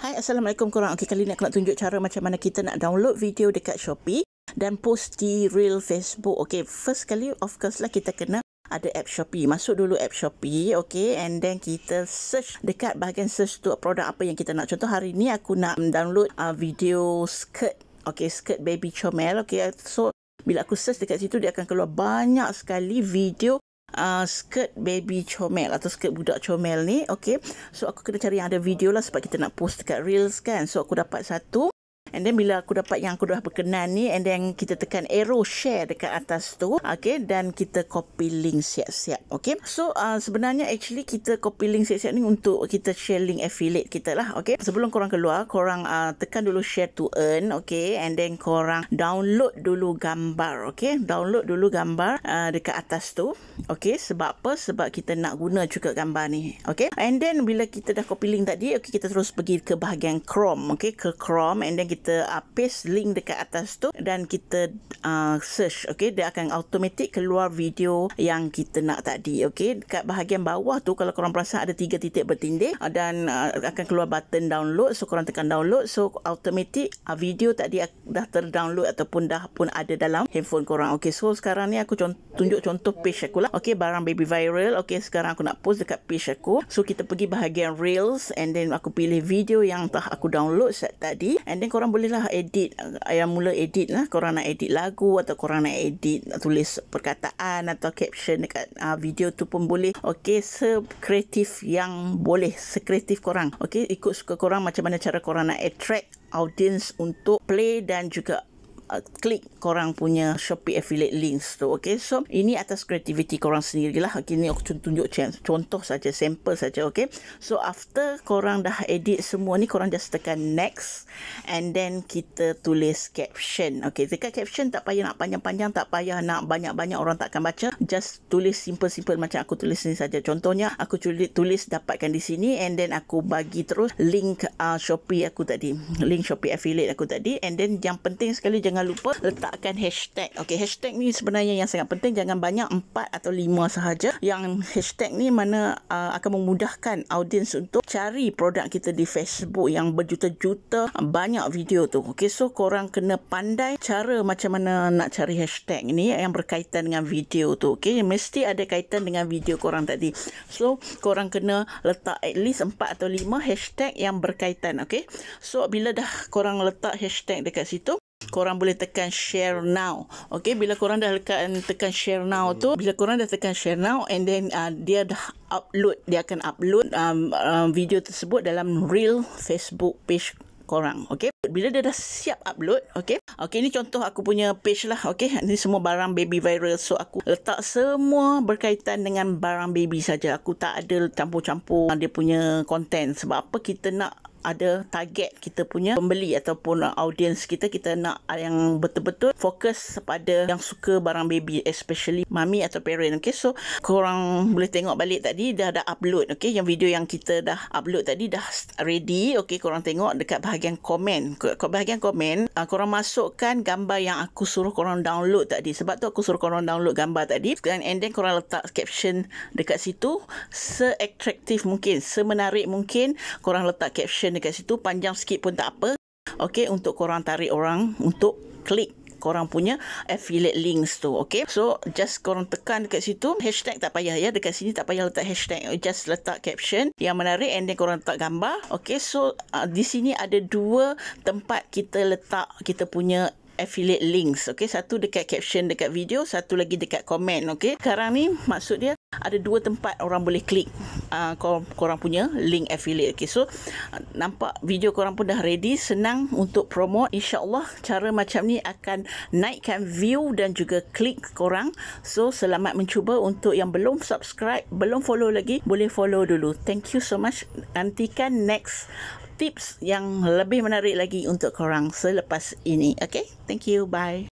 Hai, Assalamualaikum korang. Okey, kali ni aku nak tunjuk cara macam mana kita nak download video dekat Shopee dan post di real Facebook. Okey, first kali of course lah kita kena ada app Shopee. Masuk dulu app Shopee, okey. And then kita search dekat bahagian search tu produk apa yang kita nak. Contoh hari ni aku nak download uh, video skirt. Okey, skirt baby chomel. Okey, so bila aku search dekat situ, dia akan keluar banyak sekali video uh, skirt baby comel atau skirt budak comel ni. Okay. So, aku kena cari yang ada video lah sebab kita nak post dekat Reels kan. So, aku dapat satu. And then bila aku dapat yang aku dah berkenan ni and then kita tekan arrow share dekat atas tu. Okay. Dan kita copy link siap-siap. Okay. So uh, sebenarnya actually kita copy link siap-siap ni untuk kita share link affiliate kita lah. Okay. Sebelum korang keluar, korang uh, tekan dulu share to earn. Okay. And then korang download dulu gambar. Okay. Download dulu gambar uh, dekat atas tu. Okay. Sebab apa? Sebab kita nak guna juga gambar ni. Okay. And then bila kita dah copy link tadi, okay kita terus pergi ke bahagian Chrome. Okay. Ke Chrome and then kita kita uh, paste link dekat atas tu dan kita uh, search okey dia akan automatik keluar video yang kita nak tadi okey dekat bahagian bawah tu kalau korang perasan ada tiga titik bertindih uh, dan uh, akan keluar button download so korang tekan download so automatik uh, video tadi dah terdownload ataupun dah pun ada dalam handphone korang okey so sekarang ni aku con- tunjuk contoh page aku lah okey barang baby viral okey sekarang aku nak post dekat page aku so kita pergi bahagian reels and then aku pilih video yang telah aku download set tadi and then korang korang bolehlah edit ah, yang mula edit lah korang nak edit lagu atau korang nak edit tulis perkataan atau caption dekat uh, video tu pun boleh okey se kreatif yang boleh se kreatif korang okey ikut suka korang macam mana cara korang nak attract audience untuk play dan juga Uh, klik korang punya Shopee affiliate links tu. Okay, so ini atas creativity korang sendirilah. Okay, ni aku tunjuk contoh saja, sampel saja. Okay, so after korang dah edit semua ni, korang just tekan next and then kita tulis caption. Okay, tekan caption tak payah nak panjang-panjang, tak payah nak banyak-banyak orang takkan baca. Just tulis simple-simple macam aku tulis ni saja. Contohnya, aku tulis dapatkan di sini and then aku bagi terus link uh, Shopee aku tadi. Link Shopee affiliate aku tadi and then yang penting sekali jangan jangan lupa letakkan hashtag. Okey, hashtag ni sebenarnya yang sangat penting. Jangan banyak 4 atau 5 sahaja. Yang hashtag ni mana uh, akan memudahkan audience untuk cari produk kita di Facebook yang berjuta-juta uh, banyak video tu. Okey, so korang kena pandai cara macam mana nak cari hashtag ni yang berkaitan dengan video tu. Okey, mesti ada kaitan dengan video korang tadi. So, korang kena letak at least 4 atau 5 hashtag yang berkaitan. Okey, so bila dah korang letak hashtag dekat situ, korang boleh tekan share now. Okay, bila korang dah tekan, tekan share now tu, bila korang dah tekan share now and then uh, dia dah upload, dia akan upload um, um, video tersebut dalam real Facebook page korang. Okay, bila dia dah siap upload, okay. Okay, ni contoh aku punya page lah, okay. Ni semua barang baby viral. So, aku letak semua berkaitan dengan barang baby saja. Aku tak ada campur-campur dia punya content. Sebab apa kita nak ada target kita punya pembeli ataupun audience kita kita nak yang betul-betul fokus pada yang suka barang baby especially mami atau parent okay so korang boleh tengok balik tadi dah ada upload okay yang video yang kita dah upload tadi dah ready okay korang tengok dekat bahagian komen kat bahagian komen uh, korang masukkan gambar yang aku suruh korang download tadi sebab tu aku suruh korang download gambar tadi dan and then korang letak caption dekat situ se-attractive mungkin semenarik mungkin korang letak caption mention dekat situ panjang sikit pun tak apa. Okey untuk korang tarik orang untuk klik korang punya affiliate links tu. Okay. So, just korang tekan dekat situ. Hashtag tak payah ya. Dekat sini tak payah letak hashtag. Just letak caption yang menarik and then korang letak gambar. Okay. So, uh, di sini ada dua tempat kita letak kita punya affiliate links. Okay. Satu dekat caption dekat video. Satu lagi dekat komen. Okay. Sekarang ni maksud dia ada dua tempat orang boleh klik uh, korang, korang punya link affiliate okay, so nampak video korang pun dah ready senang untuk promote insyaAllah cara macam ni akan naikkan view dan juga klik korang so selamat mencuba untuk yang belum subscribe belum follow lagi boleh follow dulu thank you so much nantikan next tips yang lebih menarik lagi untuk korang selepas ini okay thank you bye